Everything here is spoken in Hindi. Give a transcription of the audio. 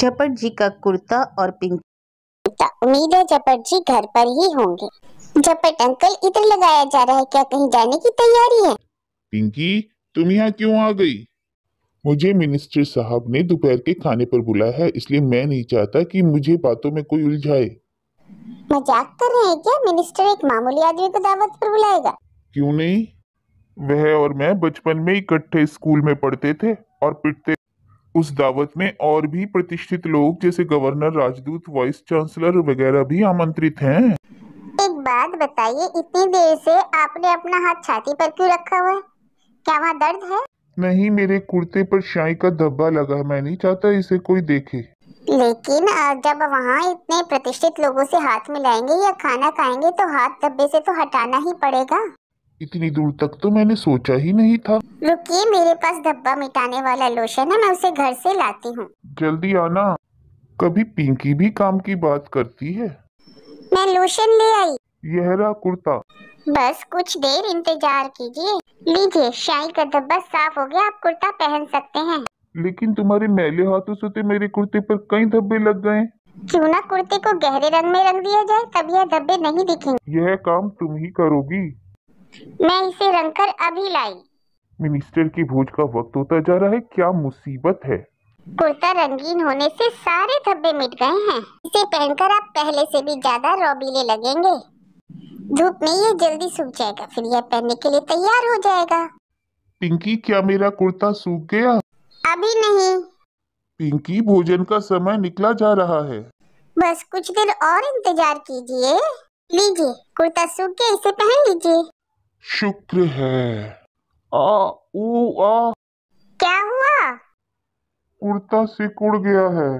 चपट जी का कुर्ता और पिंक कुर्ता उम्मीद है चपट जी घर पर ही होंगे चपट अंकल इधर लगाया जा रहा है क्या कहीं जाने की तैयारी है पिंकी तुम यहाँ क्यों आ गई मुझे मिनिस्टर साहब ने दोपहर के खाने पर बुलाया है इसलिए मैं नहीं चाहता कि मुझे बातों में कोई उलझाए मजाक कर रहे हैं क्या मिनिस्टर एक मामूली आदमी को दावत पर बुलाएगा क्यों नहीं वह और मैं बचपन में इकट्ठे स्कूल में पढ़ते थे और पिटते उस दावत में और भी प्रतिष्ठित लोग जैसे गवर्नर राजदूत वाइस चांसलर वगैरह भी आमंत्रित हैं एक बात बताइए इतनी देर से आपने अपना हाथ छाती पर क्यों रखा हुआ है क्या वहाँ दर्द है नहीं मेरे कुर्ते पर शाही का धब्बा लगा मैं नहीं चाहता इसे कोई देखे लेकिन जब वहाँ इतने प्रतिष्ठित लोगों से हाथ मिलाएंगे या खाना खाएंगे तो हाथ धब्बे से तो हटाना ही पड़ेगा इतनी दूर तक तो मैंने सोचा ही नहीं था रुकिए मेरे पास धब्बा मिटाने वाला लोशन है मैं उसे घर से लाती हूँ जल्दी आना कभी पिंकी भी काम की बात करती है मैं लोशन ले आई यह रहा कुर्ता बस कुछ देर इंतजार कीजिए लीजिए शाही का धब्बा साफ हो गया आप कुर्ता पहन सकते हैं लेकिन तुम्हारे मैले हाथों से तो मेरे कुर्ते पर कई धब्बे लग गए क्यों ना कुर्ते को गहरे रंग में रंग दिया जाए तब यह धब्बे नहीं दिखेंगे यह काम तुम ही करोगी मैं इसे रंगकर अभी लाई मिनिस्टर की भोज का वक्त होता जा रहा है क्या मुसीबत है कुर्ता रंगीन होने से सारे धब्बे मिट गए हैं इसे पहनकर आप पहले से भी ज्यादा रोबीले लगेंगे धूप में ये जल्दी सूख जाएगा फिर यह पहनने के लिए तैयार हो जाएगा पिंकी क्या मेरा कुर्ता सूख गया अभी नहीं पिंकी भोजन का समय निकला जा रहा है बस कुछ देर और इंतजार कीजिए लीजिए कुर्ता सूख गया इसे पहन लीजिए शुक्र है आ ऊ आ क्या हुआ कुर्ता सिकुड़ गया है